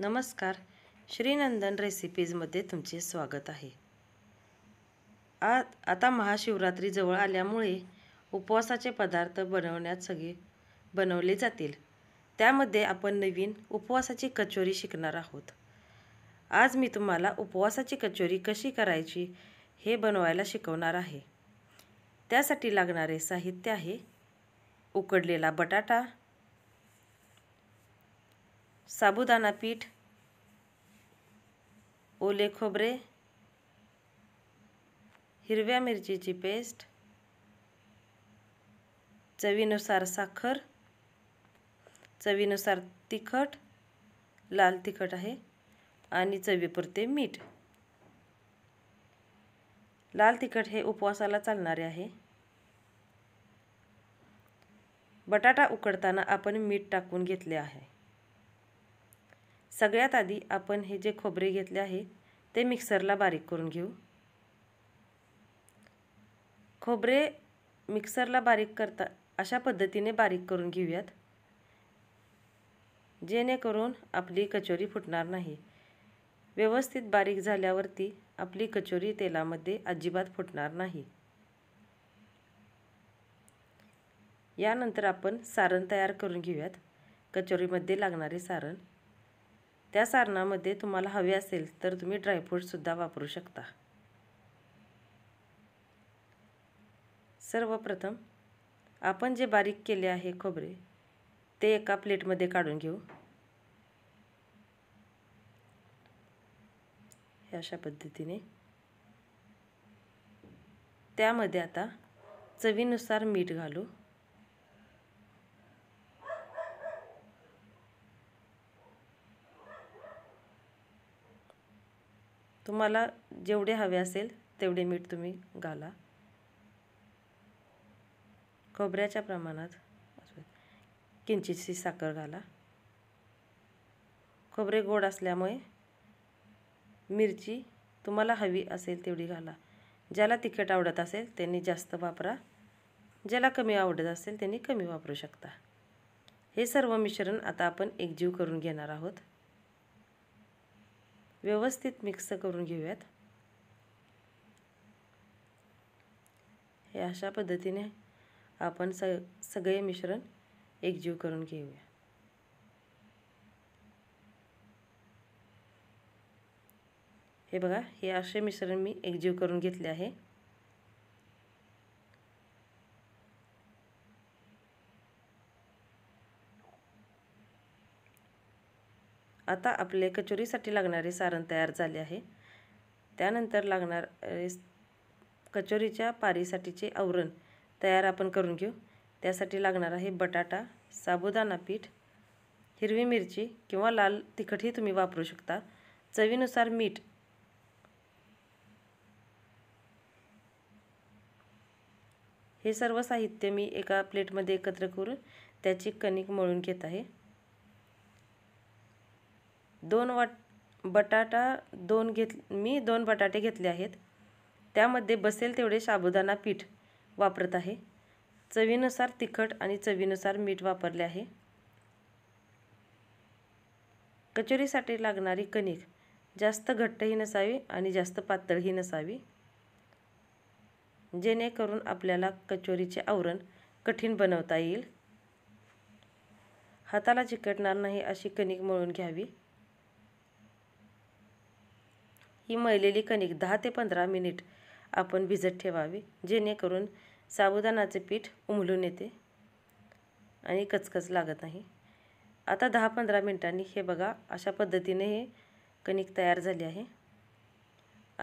नमस्कार श्रीनंदन रेसिपीजमध्ये तुमचे स्वागत आहे आ आता महाशिवरात्री जवळ आल्यामुळे उपवासाचे पदार्थ बनवण्यात सगळे बनवले जातील त्यामध्ये आपण नवीन उपवासाची कचोरी शिकणार आहोत आज मी तुम्हाला उपवासाची कचोरी कशी करायची हे बनवायला शिकवणार आहे त्यासाठी लागणारे साहित्य आहे उकडलेला बटाटा साबुदाना पीठ ओले खोबरे हिरव्या मिरचीची पेस्ट चवीनुसार साखर चवीनुसार तिखट लाल तिखट आहे आणि चवीपुरते मीठ लाल तिखट हे उपवासाला चालणारे आहे बटाटा उकडताना आपण मीठ टाकून घेतले आहे सगळ्यात आधी आपण हे जे खोबरे घेतले आहे ते मिक्सरला बारीक करून घेऊ खोबरे मिक्सरला बारीक करता अशा पद्धतीने बारीक करून घेऊयात जेणेकरून आपली कचोरी फुटणार नाही व्यवस्थित बारीक झाल्यावरती आपली कचोरी तेलामध्ये अजिबात फुटणार नाही यानंतर आपण सारण तयार करून घेऊयात कचोरीमध्ये लागणारे सारण त्या सारणामध्ये तुम्हाला हवे असेल तर तुम्ही ड्रायफ्रूटसुद्धा वापरू शकता सर्वप्रथम आपण जे बारीक केले आहे खोबरे ते एका प्लेटमध्ये काढून घेऊ अशा पद्धतीने त्यामध्ये आता चवीनुसार मीठ घालू तुम्हाला जेवढे हवे असेल तेवढे मीठ तुम्ही घाला खोबऱ्याच्या प्रमाणात किंचितशी साखर घाला खोबरे गोड असल्यामुळे मिरची तुम्हाला हवी असेल तेवढी घाला ज्याला तिखट आवडत असेल त्यांनी जास्त वापरा ज्याला कमी आवडत असेल त्यांनी कमी वापरू शकता हे सर्व मिश्रण आता आपण एकजीव करून घेणार आहोत व्यवस्थित मिक्स करून घेऊयात हे अशा पद्धतीने आपण स सगळे मिश्रण एकजीव करून घेऊया हे बघा हे असे मिश्रण मी एकजीव करून घेतले आहे आता आपले कचोरीसाठी लागणारे सारण तयार झाले आहे त्यानंतर लागणार कचोरीच्या पारीसाठीचे आवरण तयार आपण करून घेऊ त्यासाठी लागणार आहे बटाटा साबुदाणा पीठ हिरवी मिरची किंवा लाल तिखटही तुम्ही वापरू शकता चवीनुसार मीठ हे सर्व साहित्य मी एका प्लेटमध्ये एकत्र करून त्याची कणिक मळून घेत आहे दोन वाट बटाटा दोन घेत मी दोन बटाटे घेतले आहेत त्यामध्ये बसेल तेवढे साबुदाणा पीठ वापरत आहे चवीनुसार तिखट आणि चवीनुसार मीठ वापरले आहे कचोरीसाठी लागणारी कणिक जास्त घट्टही नसावी आणि जास्त पातळही नसावी जेणेकरून आपल्याला कचोरीचे आवरण कठीण बनवता येईल हाताला चिकटणार नाही अशी कणिक मळून घ्यावी ही मळलेली कणिक दहा ते पंधरा मिनिट आपण भिजत ठेवावी जेणेकरून साबुदानाचे पीठ उमलून येते आणि कचकच लागत नाही आता दहा पंधरा मिनटांनी हे बघा अशा पद्धतीने हे कणिक तयार झाले आहे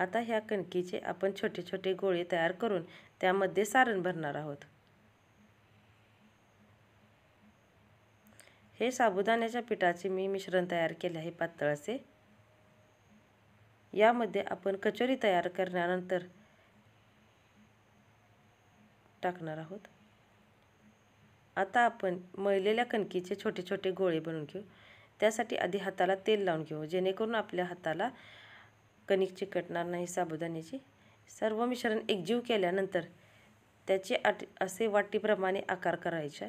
आता ह्या कणकीचे आपण छोटे छोटे गोळे तयार करून त्यामध्ये सारण भरणार आहोत हे साबुदाण्याच्या पिठाचे मी मिश्रण तयार केले आहे पातळ असे यामध्ये आपण कचोरी तयार करण्यानंतर टाकणार आहोत आता आपण मळलेल्या कणकीचे छोटे छोटे गोळे बनवून घेऊ त्यासाठी आधी हाताला तेल लावून घेऊ जेणेकरून आपल्या हाताला कणिक चिकटणार नाही साबुदाण्याची सर्व मिश्रण एकजीव केल्यानंतर त्याचे आट असे वाटीप्रमाणे आकार करायचे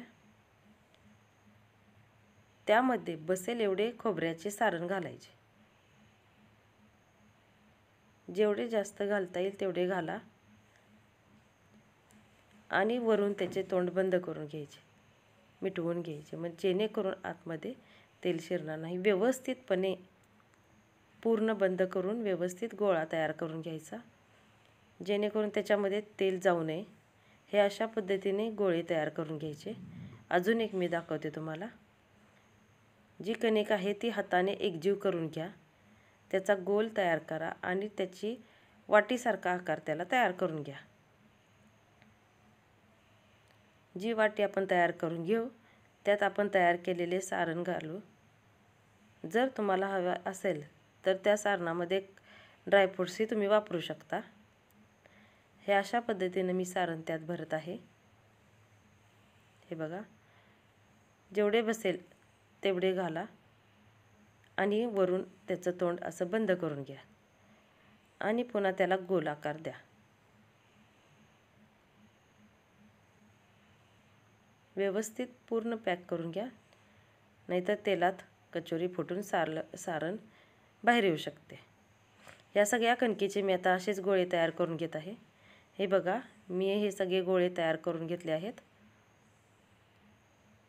त्यामध्ये बसेल एवढे खोबऱ्याचे सारण घालायचे जेवढे जास्त घालता येईल तेवढे घाला आणि वरून त्याचे तोंड बंद करून घ्यायचे मिटवून घ्यायचे मग जेणेकरून आतमध्ये तेल शिरणार नाही व्यवस्थितपणे पूर्ण बंद करून व्यवस्थित गोळा तयार करून घ्यायचा जेणेकरून त्याच्यामध्ये तेल जाऊ नये हे अशा पद्धतीने गोळे तयार करून घ्यायचे अजून एक मी दाखवते तुम्हाला जी कणिक आहे ती हाताने एकजीव करून घ्या त्याचा गोल तयार करा आणि त्याची वाटीसारखा आकार त्याला तयार करून घ्या जी वाटी आपण तयार करून घेऊ त्यात आपण तयार केलेले सारण घालू जर तुम्हाला हवं असेल तर त्या सारणामध्ये ड्रायफ्रूट्सही तुम्ही वापरू शकता हे अशा पद्धतीनं मी सारण त्यात भरत आहे हे बघा जेवढे बसेल तेवढे घाला आणि वरून त्याचं तोंड असं बंद करून घ्या आणि पुन्हा त्याला गोलाकार द्या व्यवस्थित पूर्ण पॅक करून घ्या नाहीतर तेलात कचोरी फुटून सारलं सारण बाहेर येऊ शकते या सगळ्या कणकेचे मी आता असेच गोळे तयार करून घेत आहे हे बघा मी हे सगळे गोळे तयार करून घेतले आहेत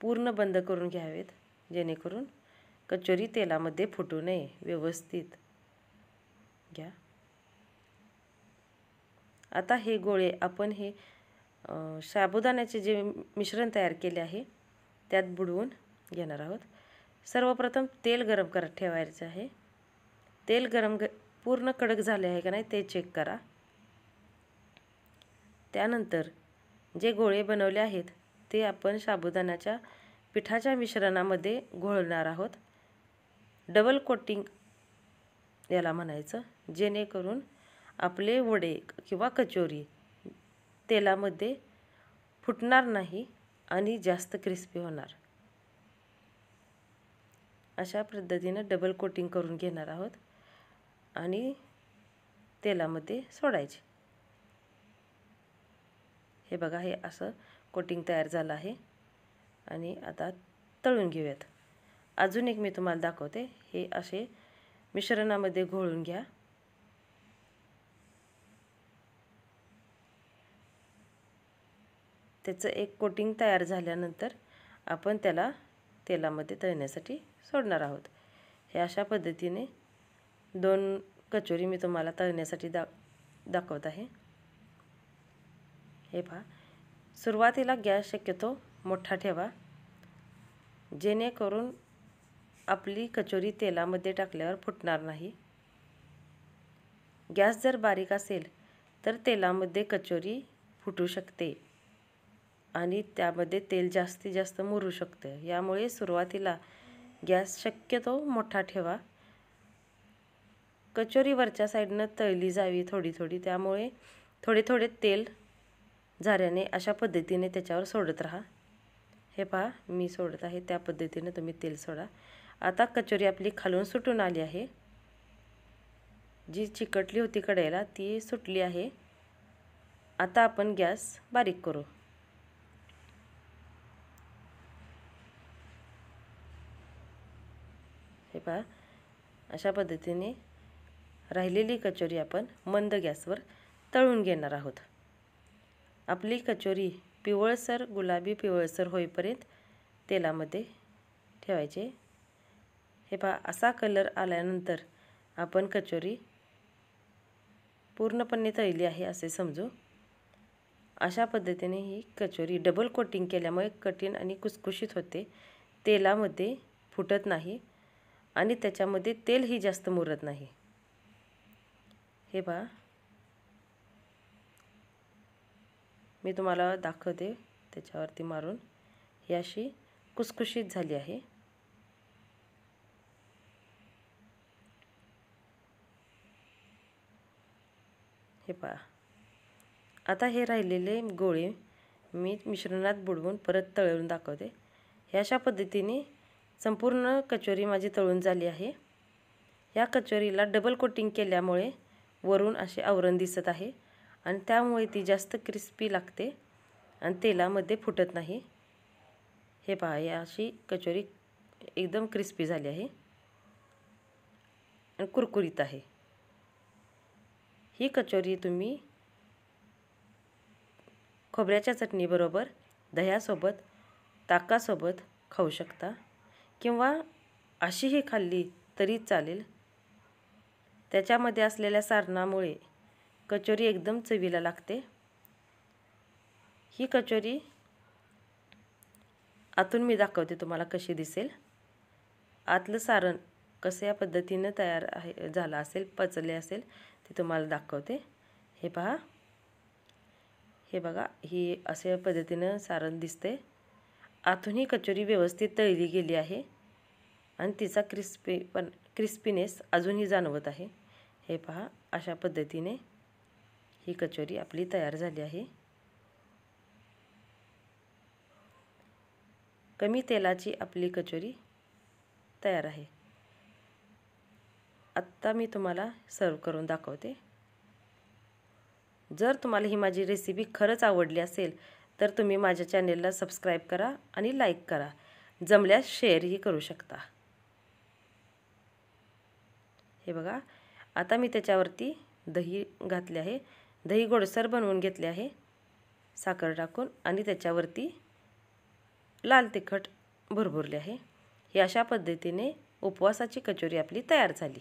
पूर्ण बंद करून घ्यावेत जेणेकरून कचोरी तेलामध्ये फुटू नये व्यवस्थित घ्या आता हे गोळे आपण हे साबुदाण्याचे जे मिश्रण तयार केले आहे त्यात बुडवून घेणार आहोत सर्वप्रथम तेल गरम करत ठेवायचं आहे तेल गरम ग पूर्ण कडक झाले आहे का नाही ते चेक करा त्यानंतर जे गोळे बनवले आहेत ते आपण साबुदाण्याच्या पिठाच्या मिश्रणामध्ये घोळणार आहोत डबल कोटिंग याला म्हणायचं जेणेकरून आपले वडे किंवा कचोरी तेलामध्ये फुटणार नाही आणि जास्त क्रिस्पी होणार अशा पद्धतीनं डबल कोटिंग करून घेणार आहोत आणि तेलामध्ये सोडायचे हे बघा हे असं कोटिंग तयार झालं आहे आणि आता तळून घेऊयात अजून एक मी तुम्हाला दाखवते हे असे मिश्रणामध्ये घोळून घ्या त्याचं एक कोटिंग तयार झाल्यानंतर आपण त्याला तेलामध्ये तळण्यासाठी सोडणार आहोत हे अशा पद्धतीने दोन कचोरी मी तुम्हाला तळण्यासाठी दा दाखवत आहे हे पहा सुरुवातीला गॅस शक्यतो मोठा ठेवा जेणेकरून आपली कचोरी तेलामध्ये टाकल्यावर फुटणार नाही गॅस जर बारीक असेल तर तेलामध्ये कचोरी फुटू शकते आणि त्यामध्ये तेल जास्तीत जास्त मुरू शकतं यामुळे सुरुवातीला गॅस शक्यतो मोठा ठेवा कचोरी वरच्या साईडनं तळली जावी थोडी थोडी त्यामुळे थोडे थोडे तेल झाऱ्याने अशा पद्धतीने त्याच्यावर सोडत राहा हे पहा मी सोडत आहे त्या पद्धतीने तुम्ही तेल सोडा आता कचोरी आपली खालून सुटून आली आहे जी चिकटली होती कढईला ती सुटली आहे आता आपण गॅस बारीक करू हे पहा अशा पद्धतीने राहिलेली कचोरी आपण मंद गॅसवर तळून घेणार आहोत आपली कचोरी पिवळसर गुलाबी पिवळसर होईपर्यंत तेलामध्ये ठेवायचे हे पहा असा कलर आल्यानंतर आपण कचोरी पूर्णपणे तळली आहे असे समजू अशा पद्धतीने ही कचोरी डबल कोटिंग केल्यामुळे कठीण आणि कुसकुशीत होते तेलामध्ये फुटत नाही आणि त्याच्यामध्ये तेलही जास्त मुरत नाही हे पहा मी तुम्हाला दाखवते त्याच्यावरती मारून ही अशी कुसकुशीत झाली आहे हे पहा आता हे राहिलेले गोळे मी मिश्रणात बुडवून परत तळून दाखवते हे अशा पद्धतीने संपूर्ण कचोरी माझी तळून झाली आहे या कचोरीला डबल कोटिंग केल्यामुळे वरून असे आवरण दिसत आहे आणि त्यामुळे ती जास्त क्रिस्पी लागते आणि तेलामध्ये फुटत नाही हे पहा या अशी कचोरी एकदम क्रिस्पी झाली आहे आणि कुरकुरीत आहे ही कचोरी तुम्ही खोबऱ्याच्या चटणीबरोबर दह्यासोबत ताकासोबत खाऊ शकता किंवा अशीही खाल्ली तरी चालेल त्याच्यामध्ये असलेल्या सारणामुळे कचोरी एकदम चवीला लागते ही कचोरी आतून मी दाखवते तुम्हाला कशी दिसेल आतलं सारण कसं या पद्धतीनं तयार आहे झाला असेल पचले असेल ते तुम्हाला दाखवते हे पहा हे बघा ही अशा पद्धतीनं सारण दिसते आतून कचोरी व्यवस्थित तळली गेली आहे आणि तिचा क्रिस्पी पण क्रिस्पीनेस अजूनही जाणवत आहे हे पहा अशा पद्धतीने ही कचोरी आपली तयार झाली आहे कमी तेलाची आपली कचोरी तयार आहे आत्ता मी तुम्हाला सर्व करून दाखवते जर तुम्हाला ही माझी रेसिपी खरंच आवडली असेल तर तुम्ही माझ्या चॅनेलला सबस्क्राईब करा आणि लाईक करा जमल्यास शेअरही करू शकता हे बघा आता मी त्याच्यावरती दही घातले आहे दही गोडसर बनवून घेतले आहे साखर टाकून आणि त्याच्यावरती लाल तिखट भरभुरले आहे ही अशा पद्धतीने उपवासाची कचोरी आपली तयार झाली